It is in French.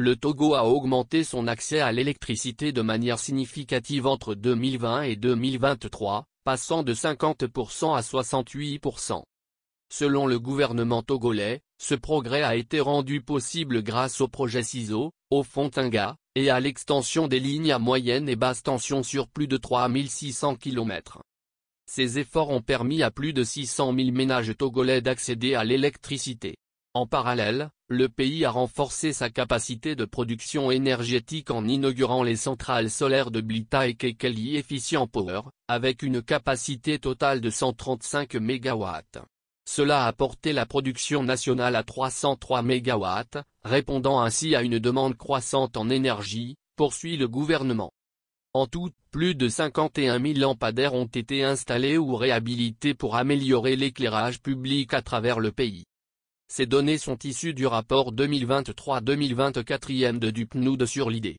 Le Togo a augmenté son accès à l'électricité de manière significative entre 2020 et 2023, passant de 50% à 68%. Selon le gouvernement togolais, ce progrès a été rendu possible grâce au projet CISO, au fond Tinga, et à l'extension des lignes à moyenne et basse tension sur plus de 3600 km. Ces efforts ont permis à plus de 600 000 ménages togolais d'accéder à l'électricité. En parallèle, le pays a renforcé sa capacité de production énergétique en inaugurant les centrales solaires de Blita et Kekeli Efficient Power, avec une capacité totale de 135 MW. Cela a porté la production nationale à 303 MW, répondant ainsi à une demande croissante en énergie, poursuit le gouvernement. En tout, plus de 51 000 lampadaires ont été installés ou réhabilités pour améliorer l'éclairage public à travers le pays. Ces données sont issues du rapport 2023-2024 de Dupnoud sur l'idée.